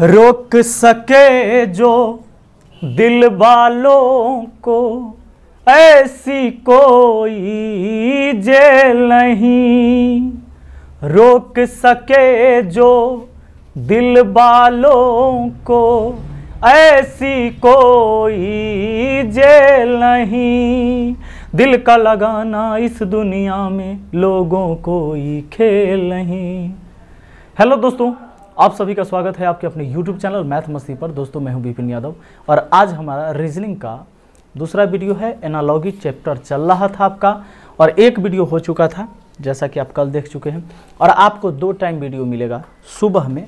रोक सके जो दिल वालों को ऐसी कोई जेल नहीं रोक सके जो दिल वालों को ऐसी कोई जेल नहीं दिल का लगाना इस दुनिया में लोगों को ही खेल नहीं हेलो दोस्तों आप सभी का स्वागत है आपके अपने YouTube चैनल मैथ मस्ती पर दोस्तों मैं हूं विपिन यादव और आज हमारा रीजनिंग का दूसरा वीडियो है एनालॉगी चैप्टर चल रहा था आपका और एक वीडियो हो चुका था जैसा कि आप कल देख चुके हैं और आपको दो टाइम वीडियो मिलेगा सुबह में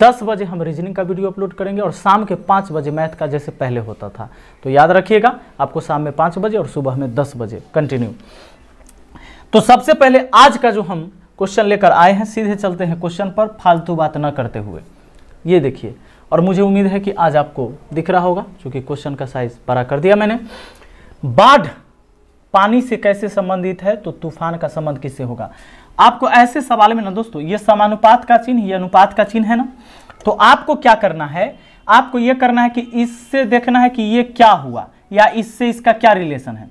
दस बजे हम रीजनिंग का वीडियो अपलोड करेंगे और शाम के पाँच बजे मैथ का जैसे पहले होता था तो याद रखिएगा आपको शाम में पाँच बजे और सुबह में दस बजे कंटिन्यू तो सबसे पहले आज का जो हम क्वेश्चन लेकर आए हैं सीधे चलते हैं क्वेश्चन पर फालतू बात ना करते हुए ये देखिए और मुझे उम्मीद है कि आज आपको दिख रहा होगा क्योंकि क्वेश्चन का साइज बड़ा कर दिया मैंने बाढ़ पानी से कैसे संबंधित है तो तूफान का संबंध किससे होगा आपको ऐसे सवाल में ना दोस्तों ये समानुपात का चिन्ह ये अनुपात का चिन्ह है ना तो आपको क्या करना है आपको ये करना है कि इससे देखना है कि ये क्या हुआ या इससे इसका क्या रिलेशन है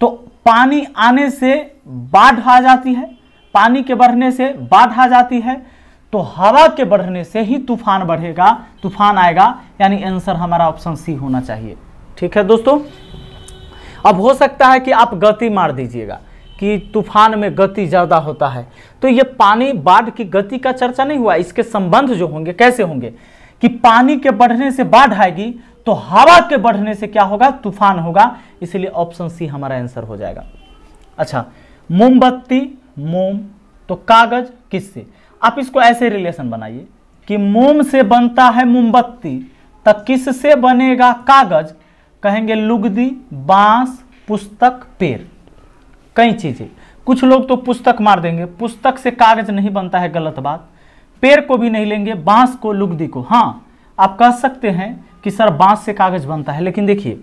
तो पानी आने से बाढ़ आ जाती है पानी के बढ़ने से बाढ़ आ जाती है तो हवा के बढ़ने से ही तूफान बढ़ेगा तूफान आएगा यानी आंसर हमारा ऑप्शन सी होना चाहिए ठीक है दोस्तों अब हो सकता है कि आप गति मार दीजिएगा कि तूफान में गति ज़्यादा होता है तो ये पानी बाढ़ की गति का चर्चा नहीं हुआ इसके संबंध जो होंगे कैसे होंगे कि पानी के बढ़ने से बाढ़ आएगी तो हवा के बढ़ने से क्या होगा तूफान होगा इसलिए ऑप्शन सी हमारा आंसर हो जाएगा अच्छा मोमबत्ती मोम तो कागज किससे आप इसको ऐसे रिलेशन बनाइए कि मोम से बनता है मोमबत्ती तो किससे बनेगा कागज कहेंगे लुगदी बांस पुस्तक पेड़ कई चीज़ें कुछ लोग तो पुस्तक मार देंगे पुस्तक से कागज नहीं बनता है गलत बात पेड़ को भी नहीं लेंगे बांस को लुगदी को हाँ आप कह सकते हैं कि सर बांस से कागज बनता है लेकिन देखिए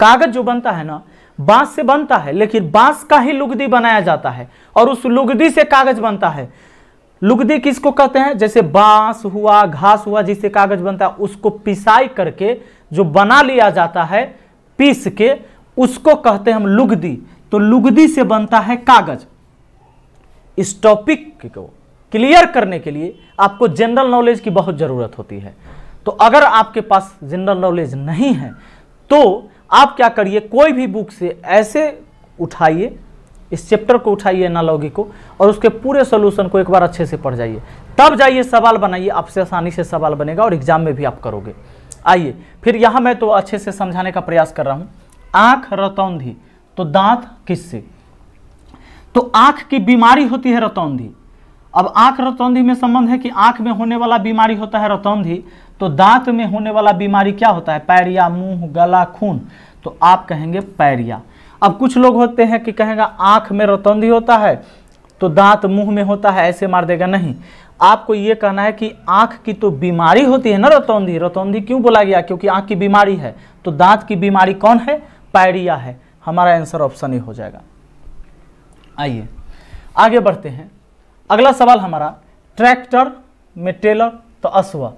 कागज जो बनता है ना बांस से बनता है लेकिन बांस का ही लुगदी बनाया जाता है और उस लुगदी से कागज बनता है लुगदी किसको कहते हैं जैसे बांस हुआ घास हुआ जिससे कागज बनता है उसको पिसाई करके जो बना लिया जाता है पीस के उसको कहते हैं हम लुगदी तो लुगदी से बनता है कागज इस टॉपिक को क्लियर करने के लिए आपको जनरल नॉलेज की बहुत ज़रूरत होती है तो अगर आपके पास जनरल नॉलेज नहीं है तो आप क्या करिए कोई भी बुक से ऐसे उठाइए इस चैप्टर को उठाइए एनालॉगी को और उसके पूरे सोल्यूशन को एक बार अच्छे से पढ़ जाइए तब जाइए सवाल बनाइए आपसे आसानी से सवाल बनेगा और एग्जाम में भी आप करोगे आइए फिर यहाँ मैं तो अच्छे से समझाने का प्रयास कर रहा हूँ आँख रतौंधी तो दांत किससे तो आँख की बीमारी होती है रतौंधी अब आँख रतौंधी में संबंध है कि आँख में होने वाला बीमारी होता है रतौंधी तो दांत में होने वाला बीमारी क्या होता है पैरिया मुंह गला खून तो आप कहेंगे पैरिया अब कुछ लोग होते हैं कि कहेगा आंख में रतौंधी होता है तो दांत मुंह में होता है ऐसे मार देगा नहीं आपको ये कहना है कि आंख की तो बीमारी होती है ना रतौंधी रतौंधी क्यों बोला गया क्योंकि आँख की बीमारी है तो दांत की बीमारी कौन है पैरिया है हमारा आंसर ऑप्शन ही हो जाएगा आइए आगे बढ़ते हैं अगला सवाल हमारा ट्रैक्टर में टेलर तो अश्व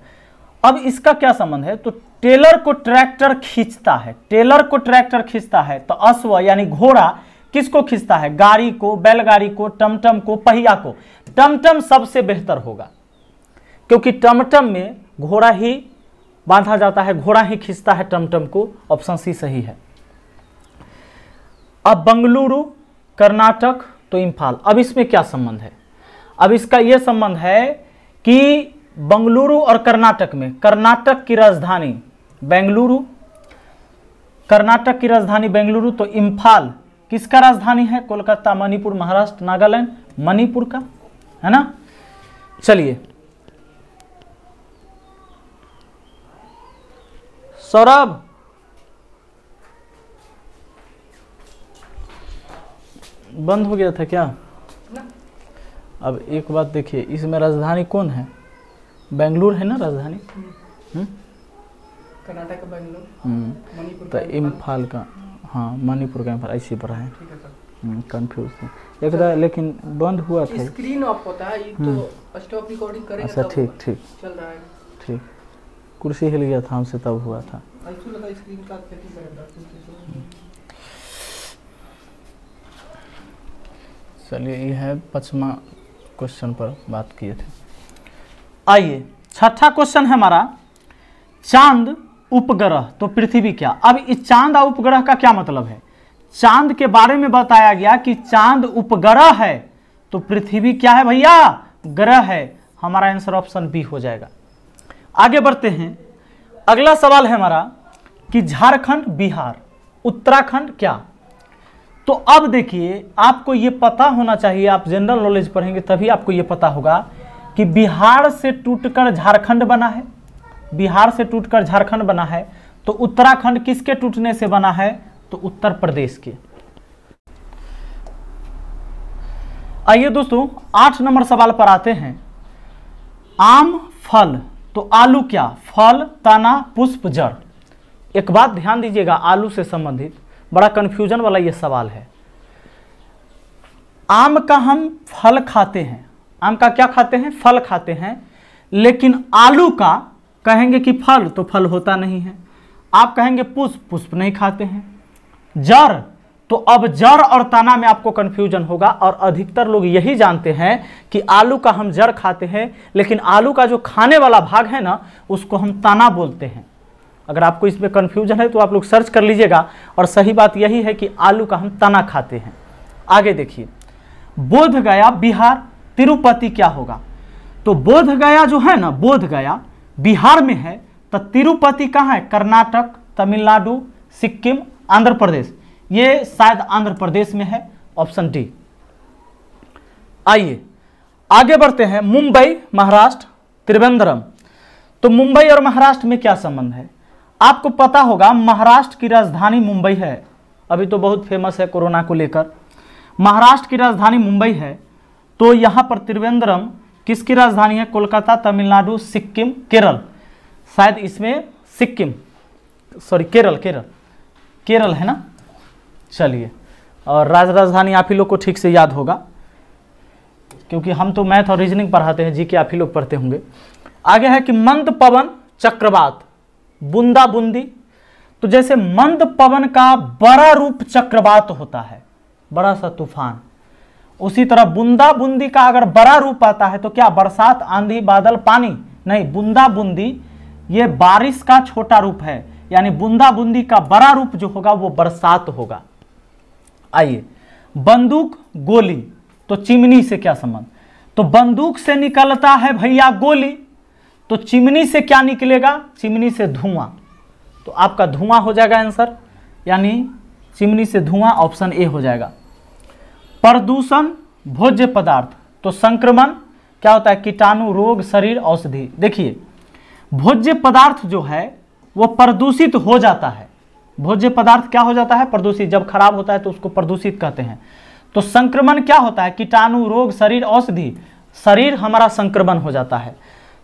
अब इसका क्या संबंध है तो टेलर को ट्रैक्टर खींचता है टेलर को ट्रैक्टर खींचता है तो अश्व यानी घोड़ा किसको खींचता है गाड़ी को बैलगाड़ी को टमटम को पहिया को टमटम सबसे बेहतर होगा क्योंकि टमटम में घोड़ा ही बांधा जाता है घोड़ा ही खींचता है टमटम को ऑप्शन सी सही है अब बंगलुरु कर्नाटक तो इम्फाल अब इसमें क्या संबंध है अब इसका यह संबंध है कि बंगलुरु और कर्नाटक में कर्नाटक की राजधानी बेंगलुरु कर्नाटक की राजधानी बेंगलुरु तो इम्फाल किसका राजधानी है कोलकाता मणिपुर महाराष्ट्र नागालैंड मणिपुर का है ना चलिए सौरभ बंद हो गया था क्या अब एक बात देखिए इसमें राजधानी कौन है बेंगलुरु है ना राजधानी हम्म। हम्म। कर्नाटक हम्म। तो इम्फाल का हाँ मणिपुर का इम्फाल ऐसे पड़ा है कंफ्यूज है एक लेकिन बंद हुआ था स्क्रीन ऑफ होता है तो स्टॉप रिकॉर्डिंग करेगा अच्छा ठीक ठीक चल रहा है ठीक कुर्सी हिल गया था हमसे तब हुआ था तो। चलिए ये है पचमा क्वेश्चन पर बात किए थे आइए छठा क्वेश्चन है हमारा चांद उपग्रह तो पृथ्वी क्या अब इस चांद और उपग्रह का क्या मतलब है चांद के बारे में बताया गया कि चांद उपग्रह है तो पृथ्वी क्या है भैया ग्रह है हमारा आंसर ऑप्शन बी हो जाएगा आगे बढ़ते हैं अगला सवाल है हमारा कि झारखंड बिहार उत्तराखंड क्या तो अब देखिए आपको यह पता होना चाहिए आप जनरल नॉलेज पढ़ेंगे तभी आपको यह पता होगा कि बिहार से टूटकर झारखंड बना है बिहार से टूटकर झारखंड बना है तो उत्तराखंड किसके टूटने से बना है तो उत्तर प्रदेश के आइए दोस्तों आठ नंबर सवाल पर आते हैं आम फल तो आलू क्या फल तना पुष्प जड़ एक बात ध्यान दीजिएगा आलू से संबंधित बड़ा कंफ्यूजन वाला ये सवाल है आम का हम फल खाते हैं आम का क्या खाते हैं फल खाते हैं लेकिन आलू का कहेंगे कि फल तो फल होता नहीं है आप कहेंगे पुष्प पुष्प नहीं खाते हैं जड़ तो अब जड़ और तना में आपको कन्फ्यूजन होगा और अधिकतर लोग यही जानते हैं कि आलू का हम जड़ खाते हैं लेकिन आलू का जो खाने वाला भाग है ना उसको हम तना बोलते हैं अगर आपको इसमें कन्फ्यूजन है तो आप लोग सर्च कर लीजिएगा और सही बात यही है कि आलू का हम तना खाते हैं आगे देखिए बोध गया बिहार तिरुपति क्या होगा तो बोध गया जो है ना बोध गया बिहार में है तो तिरुपति कहाँ है कर्नाटक तमिलनाडु सिक्किम आंध्र प्रदेश ये शायद आंध्र प्रदेश में है ऑप्शन डी आइए आगे बढ़ते हैं मुंबई महाराष्ट्र त्रिवेंद्रम तो मुंबई और महाराष्ट्र में क्या संबंध है आपको पता होगा महाराष्ट्र की राजधानी मुंबई है अभी तो बहुत फेमस है कोरोना को लेकर महाराष्ट्र की राजधानी मुंबई है तो यहाँ पर त्रिवेंद्रम किसकी राजधानी है कोलकाता तमिलनाडु सिक्किम केरल शायद इसमें सिक्किम सॉरी केरल केरल केरल है ना चलिए और राज राजधानी आप ही लोग को ठीक से याद होगा क्योंकि हम तो मैथ और रीजनिंग पढ़ाते हैं जी के आप ही लोग पढ़ते होंगे आगे है कि मंद पवन चक्रवात बूंदा बूंदी तो जैसे मंद पवन का बड़ा रूप चक्रवात होता है बड़ा सा तूफान उसी तरह बूंदा बूंदी का अगर बड़ा रूप आता है तो क्या बरसात आंधी बादल पानी नहीं बूंदा बूंदी ये बारिश का छोटा रूप है यानी बूंदा बूंदी का बड़ा रूप जो होगा वो बरसात होगा आइए बंदूक गोली तो चिमनी से क्या संबंध तो बंदूक से निकलता है भैया गोली तो चिमनी से क्या निकलेगा चिमनी से धुआं तो आपका धुआं हो जाएगा आंसर यानी चिमनी से धुआं ऑप्शन ए हो जाएगा प्रदूषण भोज्य पदार्थ तो संक्रमण क्या होता है कीटाणु रोग शरीर औषधि देखिए भोज्य पदार्थ जो है वो प्रदूषित हो जाता है भोज्य पदार्थ क्या हो जाता है प्रदूषित जब खराब होता है तो उसको प्रदूषित कहते हैं तो संक्रमण क्या होता है कीटाणु रोग शरीर औषधि शरीर हमारा संक्रमण हो जाता है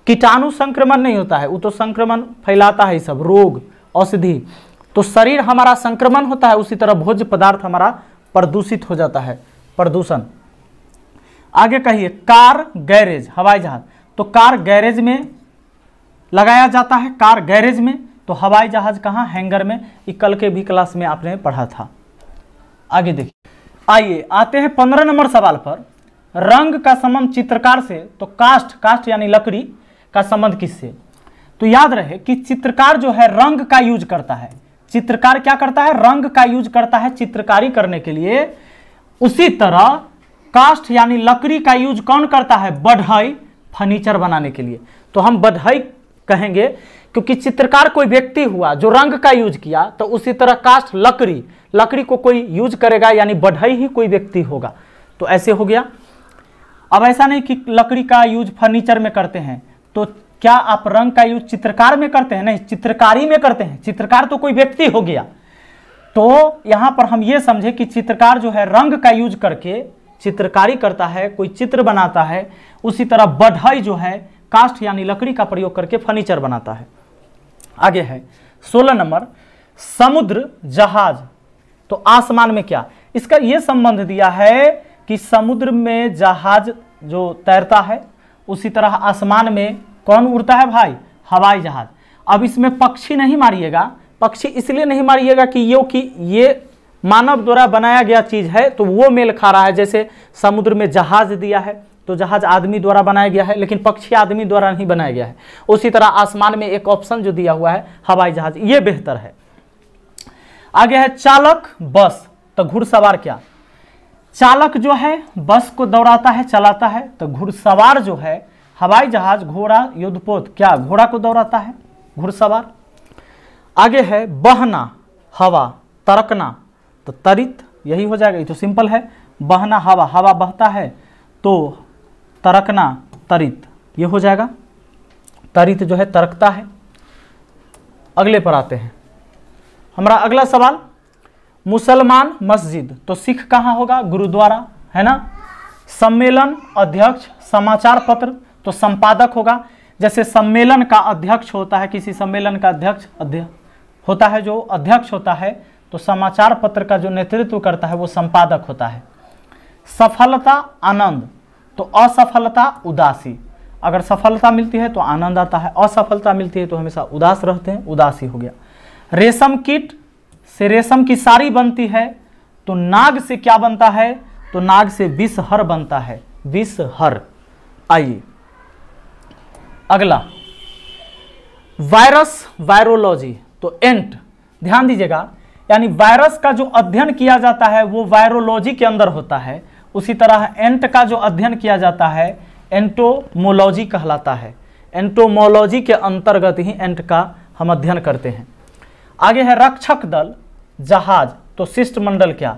कीटाणु संक्रमण नहीं होता है वो तो संक्रमण फैलाता है सब रोग औषधि तो शरीर हमारा संक्रमण होता है उसी तरह भोज्य पदार्थ हमारा प्रदूषित हो जाता है प्रदूषण आगे कहिए कार गैरेज हवाई जहाज तो कार गैरेज में लगाया जाता है कार गैरेज में तो हवाई जहाज कहाँ हैंगर में ये कल के भी क्लास में आपने पढ़ा था आगे देखिए आइए आते हैं पंद्रह नंबर सवाल पर रंग का संबंध चित्रकार से तो कास्ट कास्ट यानी लकड़ी का संबंध किससे तो याद रहे कि चित्रकार जो है रंग का यूज करता है चित्रकार क्या करता है रंग का यूज करता है चित्रकारी करने के लिए उसी तरह कास्ट यानी लकड़ी का यूज कौन करता है बढ़ई फर्नीचर बनाने के लिए तो हम बढ़ई कहेंगे क्योंकि चित्रकार कोई व्यक्ति हुआ जो रंग का यूज किया तो उसी तरह कास्ट लकड़ी लकड़ी को कोई यूज करेगा यानी बढ़ई ही कोई व्यक्ति होगा तो ऐसे हो गया अब ऐसा नहीं कि लकड़ी का यूज फर्नीचर में करते हैं तो क्या आप रंग का यूज चित्रकार में करते हैं नहीं चित्रकारी में करते हैं चित्रकार तो कोई व्यक्ति हो गया तो यहाँ पर हम ये समझे कि चित्रकार जो है रंग का यूज करके चित्रकारी करता है कोई चित्र बनाता है उसी तरह बढ़ई जो है कास्ट यानी लकड़ी का प्रयोग करके फर्नीचर बनाता है आगे है सोलह नंबर समुद्र जहाज तो आसमान में क्या इसका यह संबंध दिया है कि समुद्र में जहाज जो तैरता है उसी तरह आसमान में कौन उड़ता है भाई हवाई जहाज अब इसमें पक्षी नहीं मारिएगा पक्षी इसलिए नहीं मारिएगा कि यो कि ये मानव द्वारा बनाया गया चीज़ है तो वो मेल खा रहा है जैसे समुद्र में जहाज दिया है तो जहाज आदमी द्वारा बनाया गया है लेकिन पक्षी आदमी द्वारा नहीं बनाया गया है उसी तरह आसमान में एक ऑप्शन जो दिया हुआ है हवाई जहाज ये बेहतर है आगे है चालक बस तो घुड़सवार क्या चालक जो है बस को दौड़ाता है चलाता है तो घुड़सवार जो है हवाई जहाज घोड़ा युद्धपोत क्या घोड़ा को दौड़ाता है घुड़सवार आगे है बहना हवा तरकना तो तरित यही हो जाएगा ये तो सिंपल है बहना हवा हवा बहता है तो तरकना तरित ये हो जाएगा तरित जो है तरकता है अगले पर आते हैं हमारा अगला सवाल मुसलमान मस्जिद तो सिख कहाँ होगा गुरुद्वारा है ना सम्मेलन अध्यक्ष समाचार पत्र तो संपादक होगा जैसे सम्मेलन का अध्यक्ष होता है किसी सम्मेलन का अध्यक्ष अध्यक्ष होता है जो अध्यक्ष होता है तो समाचार पत्र का जो नेतृत्व करता है वो संपादक होता है सफलता आनंद तो असफलता उदासी अगर सफलता मिलती है तो आनंद आता है असफलता मिलती है तो हमेशा उदास रहते हैं उदासी हो गया रेशम कीट से रेशम की साड़ी बनती है तो नाग से क्या बनता है तो नाग से विषहर बनता है विषहर आइए अगला वायरस वायरोलॉजी तो एंट ध्यान दीजिएगा यानी वायरस का जो अध्ययन किया जाता है वो वायरोलॉजी के अंदर होता है उसी तरह एंट का जो अध्ययन किया जाता है एंटोमोलॉजी कहलाता है एंटोमोलॉजी के अंतर्गत ही एंट का हम अध्ययन करते हैं आगे है रक्षक दल जहाज तो शिष्टमंडल क्या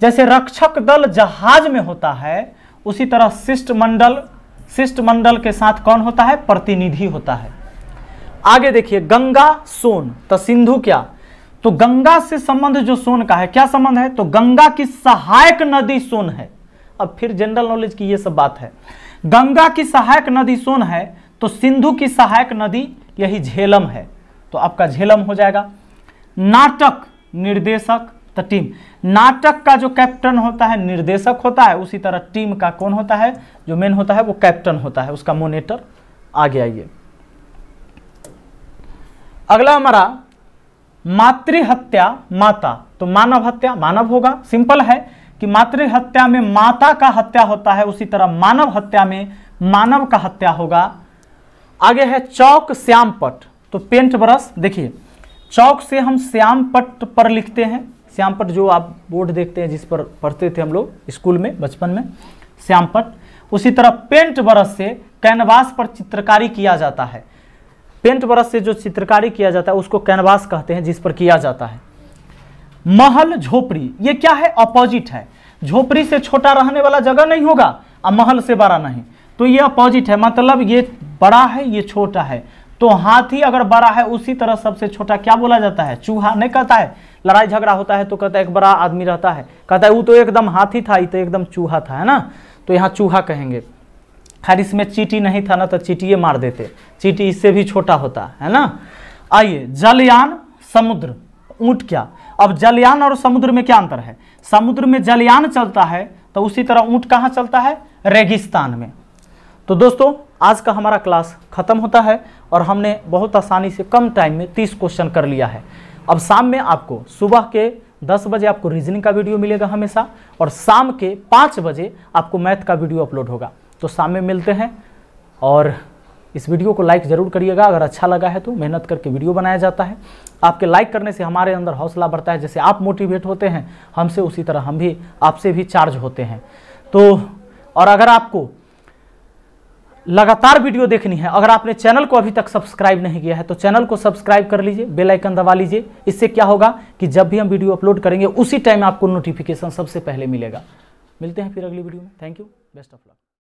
जैसे रक्षक दल जहाज में होता है उसी तरह शिष्टमंडल शिष्टमंडल के साथ कौन होता है प्रतिनिधि होता है आगे देखिए गंगा सोन तो सिंधु क्या तो गंगा से संबंध जो सोन का है क्या संबंध है तो गंगा की सहायक नदी सोन है अब फिर जनरल नॉलेज की ये सब बात है गंगा की सहायक नदी सोन है तो सिंधु की सहायक नदी यही झेलम है तो आपका झेलम हो जाएगा नाटक निर्देशक तो टीम नाटक का जो कैप्टन होता है निर्देशक होता है उसी तरह टीम का कौन होता है जो मेन होता है वो कैप्टन होता है उसका मोनिटर आगे आइए अगला हमारा मातृहत्या माता तो मानव हत्या मानव होगा सिंपल है कि मातृहत्या में माता का हत्या होता है उसी तरह मानव हत्या में मानव का हत्या होगा आगे है चौक श्यामपट तो पेंट ब्रश देखिए चौक से हम श्यामपट पर लिखते हैं श्यामपट जो आप बोर्ड देखते हैं जिस पर पढ़ते थे हम लोग स्कूल में बचपन में श्यामपट उसी तरह पेंट ब्रश से कैनवास पर चित्रकारी किया जाता है पेंट ब्रश से जो चित्रकारी किया जाता है उसको कैनवास कहते हैं जिस पर किया जाता है महल झोपड़ी ये क्या है अपोजिट है झोपड़ी से छोटा रहने वाला जगह नहीं होगा और महल से बड़ा नहीं तो ये अपोजिट है मतलब ये बड़ा है ये छोटा है तो हाथी अगर बड़ा है उसी तरह सबसे छोटा क्या बोला जाता है चूहा नहीं कहता है लड़ाई झगड़ा होता है तो कहता है एक बड़ा आदमी रहता है कहता है वो तो एकदम हाथी था ये तो एकदम चूहा था है ना तो यहाँ चूहा कहेंगे खैर इसमें चीटी नहीं था ना तो चीटिए मार देते चीटी इससे भी छोटा होता है ना आइए जलयान समुद्र ऊँट क्या अब जलयान और समुद्र में क्या अंतर है समुद्र में जलयान चलता है तो उसी तरह ऊँट कहाँ चलता है रेगिस्तान में तो दोस्तों आज का हमारा क्लास ख़त्म होता है और हमने बहुत आसानी से कम टाइम में तीस क्वेश्चन कर लिया है अब शाम में आपको सुबह के दस बजे आपको रीजनिंग का वीडियो मिलेगा हमेशा और शाम के पाँच बजे आपको मैथ का वीडियो अपलोड होगा तो शाम में मिलते हैं और इस वीडियो को लाइक ज़रूर करिएगा अगर अच्छा लगा है तो मेहनत करके वीडियो बनाया जाता है आपके लाइक करने से हमारे अंदर हौसला बढ़ता है जैसे आप मोटिवेट होते हैं हमसे उसी तरह हम भी आपसे भी चार्ज होते हैं तो और अगर आपको लगातार वीडियो देखनी है अगर आपने चैनल को अभी तक सब्सक्राइब नहीं किया है तो चैनल को सब्सक्राइब कर लीजिए बेल आइकन दबा लीजिए इससे क्या होगा कि जब भी हम वीडियो अपलोड करेंगे उसी टाइम आपको नोटिफिकेशन सबसे पहले मिलेगा मिलते हैं फिर अगली वीडियो में thank you best of luck